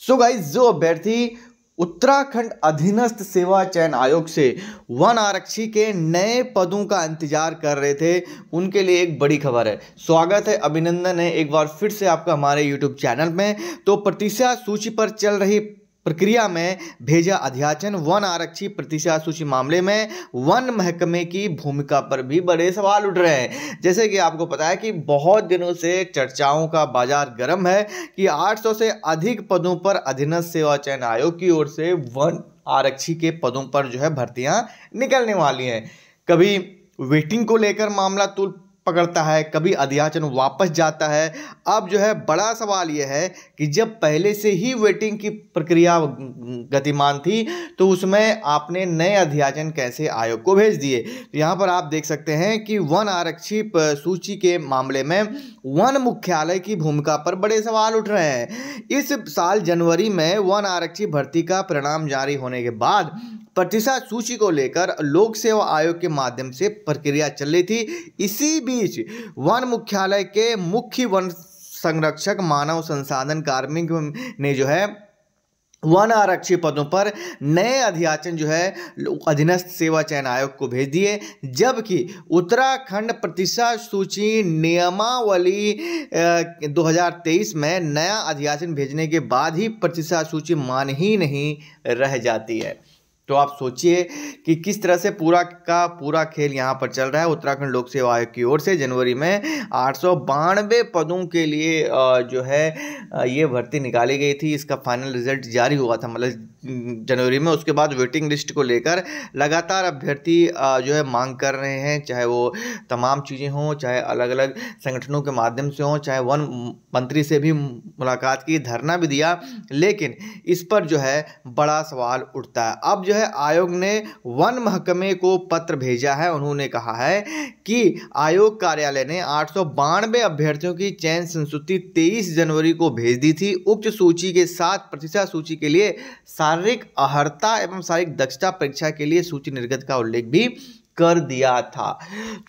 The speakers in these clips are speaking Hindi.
सो गाइज जो अभ्यर्थी उत्तराखंड अधीनस्थ सेवा चयन आयोग से वन आरक्षी के नए पदों का इंतजार कर रहे थे उनके लिए एक बड़ी खबर है स्वागत है अभिनंदन है एक बार फिर से आपका हमारे यूट्यूब चैनल में तो प्रतीक्षा सूची पर चल रही प्रक्रिया में भेजा अध्याचन वन आरक्षी प्रतिशत सूची मामले में वन महकमे की भूमिका पर भी बड़े सवाल उठ रहे हैं जैसे कि आपको पता है कि बहुत दिनों से चर्चाओं का बाजार गर्म है कि 800 से अधिक पदों पर अधीनस्थ सेवा चयन आयोग की ओर से वन आरक्षी के पदों पर जो है भर्तियां निकलने वाली हैं कभी वेटिंग को लेकर मामला तुल पकड़ता है कभी अध्याचन वापस जाता है अब जो है बड़ा सवाल यह है कि जब पहले से ही वेटिंग की प्रक्रिया गतिमान थी तो उसमें आपने नए अध्याचन कैसे आयोग को भेज दिए तो यहाँ पर आप देख सकते हैं कि वन आरक्षी सूची के मामले में वन मुख्यालय की भूमिका पर बड़े सवाल उठ रहे हैं इस साल जनवरी में वन आरक्षी भर्ती का परिणाम जारी होने के बाद प्रतिशत सूची को लेकर लोक सेवा आयोग के माध्यम से प्रक्रिया चल रही थी इसी बीच वन मुख्यालय के मुख्य वन संरक्षक मानव संसाधन कार्मिक ने जो है वन आरक्षी पदों पर नए अध्याचन जो है अधीनस्थ सेवा चयन आयोग को भेज दिए जबकि उत्तराखंड प्रतिशा सूची नियमावली 2023 में नया अध्याचन भेजने के बाद ही प्रतिशा सूची मान ही नहीं रह जाती है तो आप सोचिए कि किस तरह से पूरा का पूरा खेल यहाँ पर चल रहा है उत्तराखंड लोक सेवा आयोग की ओर से जनवरी में आठ पदों के लिए जो है ये भर्ती निकाली गई थी इसका फाइनल रिजल्ट जारी हुआ था मतलब जनवरी में उसके बाद वेटिंग लिस्ट को लेकर लगातार अभ्यर्थी जो है मांग कर रहे हैं चाहे वो तमाम चीज़ें हों चाहे अलग अलग संगठनों के माध्यम से हों चाहे वन मंत्री से भी मुलाकात की धरना भी दिया लेकिन इस पर जो है बड़ा सवाल उठता है अब जो जो है आयोग ने वन महकमे को पत्र भेजा है उन्होंने कहा है कि आयोग कार्यालय ने आठ अभ्यर्थियों की चयन संस्तुति 23 जनवरी को भेज दी थी उच्च सूची के साथ प्रतिशत सूची के लिए शारीरिक अहर्ता एवं शारीरिक दक्षता परीक्षा के लिए सूची निर्गत का उल्लेख भी कर दिया था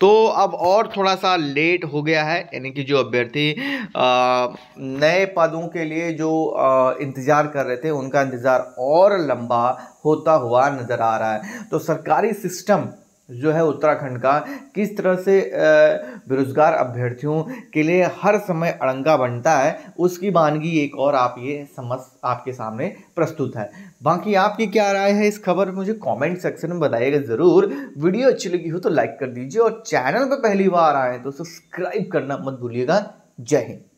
तो अब और थोड़ा सा लेट हो गया है यानी कि जो अभ्यर्थी नए पदों के लिए जो इंतज़ार कर रहे थे उनका इंतज़ार और लंबा होता हुआ नज़र आ रहा है तो सरकारी सिस्टम जो है उत्तराखंड का किस तरह से बेरोजगार अभ्यर्थियों के लिए हर समय अड़ंगा बनता है उसकी वानगी एक और आप ये समझ आपके सामने प्रस्तुत है बाकी आपकी क्या राय है इस खबर मुझे कमेंट सेक्शन में बताइएगा ज़रूर वीडियो अच्छी लगी हो तो लाइक कर दीजिए और चैनल पर पहली बार आए तो सब्सक्राइब करना मत भूलिएगा जय हिंद